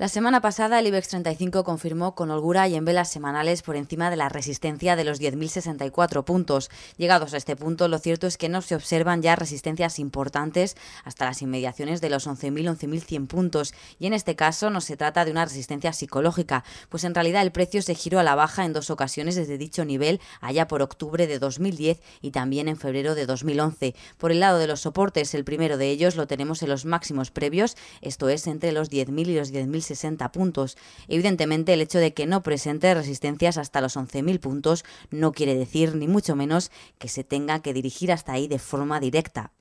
La semana pasada el IBEX 35 confirmó con holgura y en velas semanales por encima de la resistencia de los 10.064 puntos. Llegados a este punto, lo cierto es que no se observan ya resistencias importantes hasta las inmediaciones de los 11.000-11.100 puntos y en este caso no se trata de una resistencia psicológica, pues en realidad el precio se giró a la baja en dos ocasiones desde dicho nivel allá por octubre de 2010 y también en febrero de 2011. Por el lado de los soportes, el primero de ellos lo tenemos en los máximos previos, esto es entre los 10.000 y los 10.000 60 puntos. Evidentemente, el hecho de que no presente resistencias hasta los 11.000 puntos no quiere decir, ni mucho menos, que se tenga que dirigir hasta ahí de forma directa.